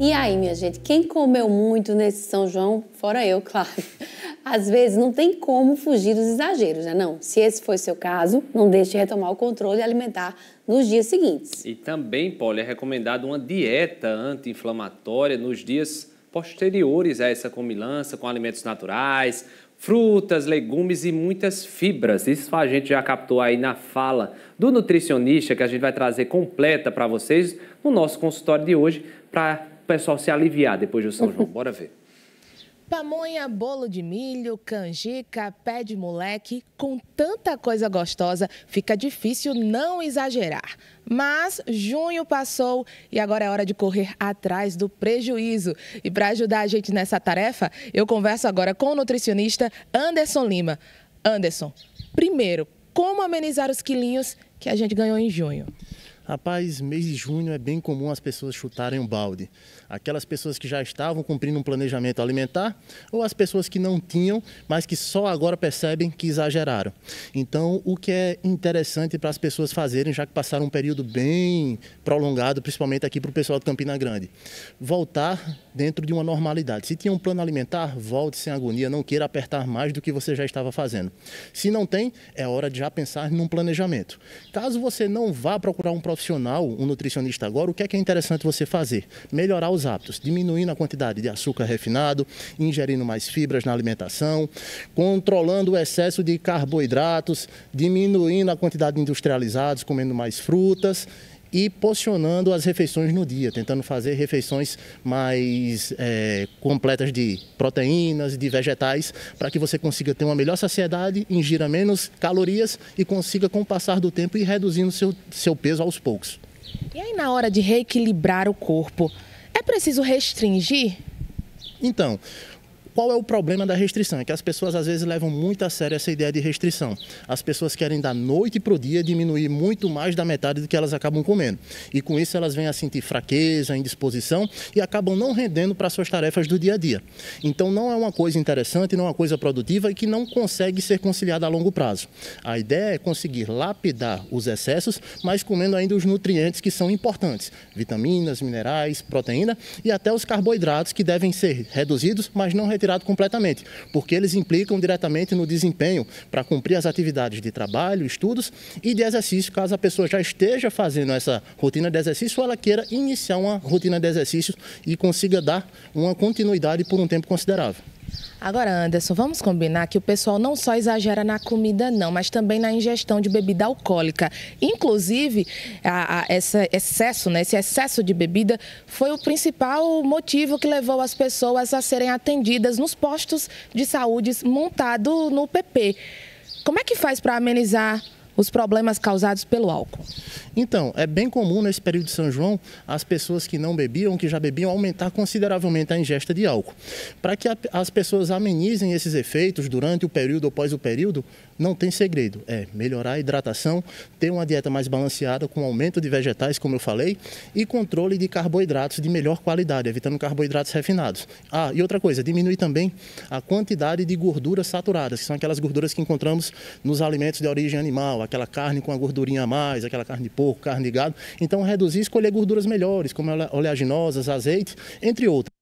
E aí, minha gente, quem comeu muito nesse São João, fora eu, claro, às vezes não tem como fugir dos exageros, né? Não, se esse foi seu caso, não deixe de retomar o controle alimentar nos dias seguintes. E também, Paula, é recomendada uma dieta anti-inflamatória nos dias posteriores a essa comilança, com alimentos naturais, frutas, legumes e muitas fibras. Isso a gente já captou aí na fala do nutricionista que a gente vai trazer completa para vocês no nosso consultório de hoje para pessoal se aliviar depois do São João. Bora ver. Pamonha, bolo de milho, canjica, pé de moleque, com tanta coisa gostosa, fica difícil não exagerar. Mas junho passou e agora é hora de correr atrás do prejuízo. E para ajudar a gente nessa tarefa, eu converso agora com o nutricionista Anderson Lima. Anderson, primeiro, como amenizar os quilinhos que a gente ganhou em junho? Rapaz, mês de junho é bem comum as pessoas chutarem o um balde. Aquelas pessoas que já estavam cumprindo um planejamento alimentar ou as pessoas que não tinham, mas que só agora percebem que exageraram. Então, o que é interessante para as pessoas fazerem, já que passaram um período bem prolongado, principalmente aqui para o pessoal de Campina Grande, voltar dentro de uma normalidade. Se tinha um plano alimentar, volte sem agonia, não queira apertar mais do que você já estava fazendo. Se não tem, é hora de já pensar num planejamento. Caso você não vá procurar um profissional, profissional, um nutricionista agora, o que é que é interessante você fazer? Melhorar os hábitos, diminuindo a quantidade de açúcar refinado, ingerindo mais fibras na alimentação, controlando o excesso de carboidratos, diminuindo a quantidade de industrializados, comendo mais frutas e posicionando as refeições no dia, tentando fazer refeições mais é, completas de proteínas, de vegetais, para que você consiga ter uma melhor saciedade, ingira menos calorias e consiga, com o passar do tempo, ir reduzindo seu, seu peso aos poucos. E aí, na hora de reequilibrar o corpo, é preciso restringir? Então, qual é o problema da restrição? É que as pessoas às vezes levam muito a sério essa ideia de restrição. As pessoas querem da noite para o dia diminuir muito mais da metade do que elas acabam comendo. E com isso elas vêm a sentir fraqueza, indisposição e acabam não rendendo para suas tarefas do dia a dia. Então não é uma coisa interessante, não é uma coisa produtiva e que não consegue ser conciliada a longo prazo. A ideia é conseguir lapidar os excessos, mas comendo ainda os nutrientes que são importantes: vitaminas, minerais, proteína e até os carboidratos que devem ser reduzidos, mas não retirados retirado completamente, porque eles implicam diretamente no desempenho para cumprir as atividades de trabalho, estudos e de exercício, caso a pessoa já esteja fazendo essa rotina de exercício ou ela queira iniciar uma rotina de exercício e consiga dar uma continuidade por um tempo considerável. Agora, Anderson, vamos combinar que o pessoal não só exagera na comida, não, mas também na ingestão de bebida alcoólica. Inclusive, a, a, esse excesso, né, esse excesso de bebida foi o principal motivo que levou as pessoas a serem atendidas nos postos de saúde montado no PP. Como é que faz para amenizar os problemas causados pelo álcool? Então, é bem comum nesse período de São João as pessoas que não bebiam, que já bebiam, aumentar consideravelmente a ingesta de álcool. Para que a, as pessoas amenizem esses efeitos durante o período ou pós o período, não tem segredo. É melhorar a hidratação, ter uma dieta mais balanceada, com aumento de vegetais, como eu falei, e controle de carboidratos de melhor qualidade, evitando carboidratos refinados. Ah, e outra coisa, diminuir também a quantidade de gorduras saturadas, que são aquelas gorduras que encontramos nos alimentos de origem animal, aquela carne com a gordurinha a mais, aquela carne de porco, carne de gado. Então reduzir e escolher gorduras melhores, como oleaginosas, azeites, entre outras.